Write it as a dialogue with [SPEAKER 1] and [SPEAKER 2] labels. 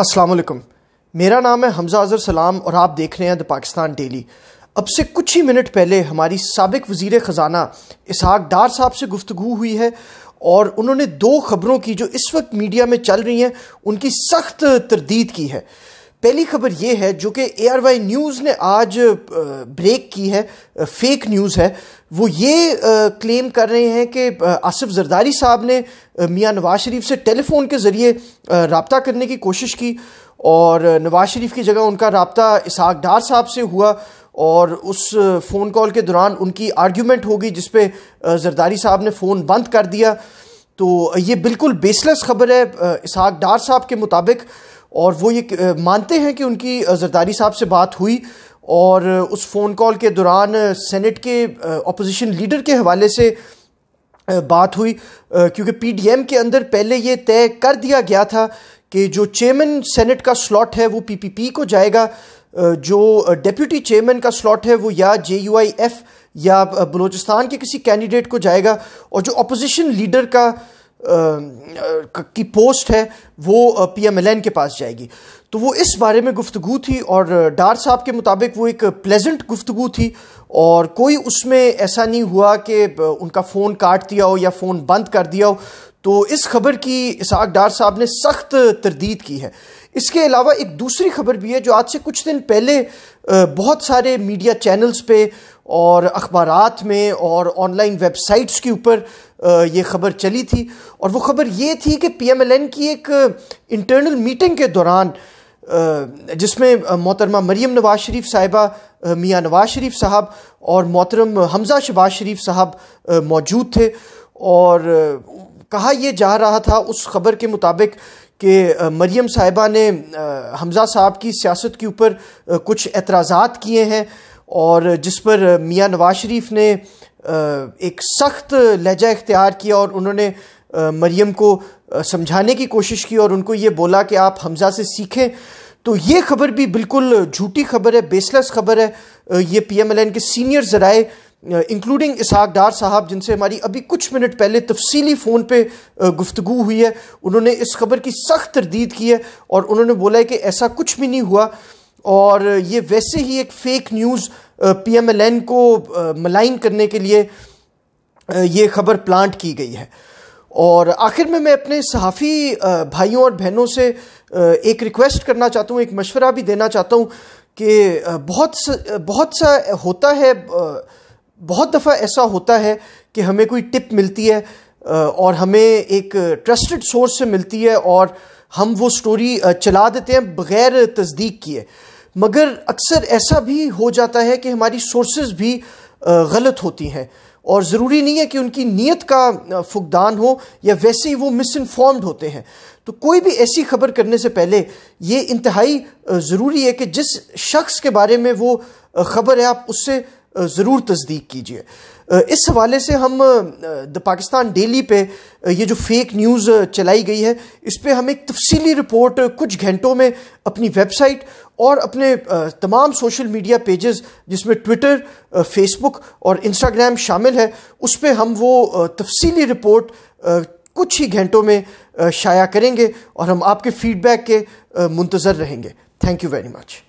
[SPEAKER 1] अस्सलाम वालेकुम मेरा नाम है हमजा अज़हर सलाम और आप देख रहे हैं द पाकिस्तान डेली अब से कुछ ही मिनट पहले हमारी सबक वजीर ख़जाना इसहाक डार साहब से गुफ्तु हुई है और उन्होंने दो खबरों की जो इस वक्त मीडिया में चल रही हैं उनकी सख्त तरदीद की है पहली खबर ये है जो कि ए आर वाई न्यूज़ ने आज ब्रेक की है फेक न्यूज़ है वो ये क्लेम कर रहे हैं कि आसिफ जरदारी साहब ने मियाँ नवाज शरीफ से टेलीफोन के ज़रिए रबता करने की कोशिश की और नवाज शरीफ की जगह उनका रबता इसहाक डार साहब से हुआ और उस फ़ोन कॉल के दौरान उनकी आर्ग्यूमेंट होगी जिस पे जरदारी साहब ने फ़ोन बंद कर दिया तो ये बिल्कुल बेसलेस खबर है इसहाक डार साहब के मुताबिक और वो ये मानते हैं कि उनकी जरदारी साहब से बात हुई और उस फ़ोन कॉल के दौरान सेनेट के अपोजिशन लीडर के हवाले से बात हुई क्योंकि पीडीएम के अंदर पहले ये तय कर दिया गया था कि जो चेयरमैन सेनेट का स्लॉट है वो पीपीपी को जाएगा जो डेप्यूटी चेयरमैन का स्लॉट है वो या जे यू आई एफ या बलूचिस्तान के किसी कैंडिडेट को जाएगा और जो अपोजिशन लीडर का की पोस्ट है वो पीएमएलएन के पास जाएगी तो वो इस बारे में गुफ्तु थी और डार साहब के मुताबिक वो एक प्लेजेंट गुफ्तु थी और कोई उसमें ऐसा नहीं हुआ कि उनका फ़ोन काट दिया हो या फ़ोन बंद कर दिया हो तो इस खबर की इसहाक डार साहब ने सख्त तरदीद की है इसके अलावा एक दूसरी खबर भी है जो आज से कुछ दिन पहले बहुत सारे मीडिया चैनल्स पे और अखबार में और ऑनलाइन वेबसाइट्स के ऊपर ये खबर चली थी और वो खबर ये थी कि पीएमएलएन की एक इंटरनल मीटिंग के दौरान जिसमें मोहतरमा मरीम नवाज शरीफ साहिबा मियाँ नवाज शरीफ साहब और मोहतरम हमजा शबाज शरीफ साहब मौजूद थे और कहा यह जा रहा था उस खबर के मुताबिक कि मरियम साहिबा ने हमजा साहब की सियासत के ऊपर कुछ एतराज़ात किए हैं और जिस पर मियाँ नवाज शरीफ ने एक सख्त लहजा इख्तियार किया और उन्होंने मरियम को समझाने की कोशिश की और उनको ये बोला कि आप हमजा से सीखें तो ये खबर भी बिल्कुल झूठी खबर है बेसलेस खबर है ये पी एम एल एन के सीनियर ज़राए इंक्लूडिंग इसहाक डार साहब जिनसे हमारी अभी कुछ मिनट पहले तफसीली फ़ोन पे गुफ्तु हुई है उन्होंने इस खबर की सख्त तरदीद की है और उन्होंने बोला है कि ऐसा कुछ भी नहीं हुआ और ये वैसे ही एक fake news P M L N को मलाइन करने के लिए ये खबर प्लांट की गई है और आखिर में मैं अपने सहाफ़ी भाइयों और बहनों से एक रिक्वेस्ट करना चाहता हूँ एक मशवरा भी देना चाहता हूँ कि बहुत सा बहुत सा होता है बहुत दफ़ा ऐसा होता है कि हमें कोई टिप मिलती है और हमें एक ट्रस्टेड सोर्स से मिलती है और हम वो स्टोरी चला देते हैं बग़ैर तस्दीक किए मगर अक्सर ऐसा भी हो जाता है कि हमारी सोर्सेज भी गलत होती हैं और ज़रूरी नहीं है कि उनकी नीयत का फुकदान हो या वैसे ही वो मिस इन्फॉर्म्ड होते हैं तो कोई भी ऐसी खबर करने से पहले ये इंतहाई ज़रूरी है कि जिस शख्स के बारे में वो ख़बर है आप उससे ज़रूर तस्दीक कीजिए इस हवाले से हम द पाकिस्तान डेली पे ये जो फेक न्यूज़ चलाई गई है इस पर हम एक तफसीली रिपोर्ट कुछ घंटों में अपनी वेबसाइट और अपने तमाम सोशल मीडिया पेजेस जिसमें ट्विटर फेसबुक और इंस्टाग्राम शामिल है उस पर हम वो तफसीली रिपोर्ट कुछ ही घंटों में शाया करेंगे और हम आपके फीडबैक के मुंतज़र रहेंगे थैंक यू वेरी मच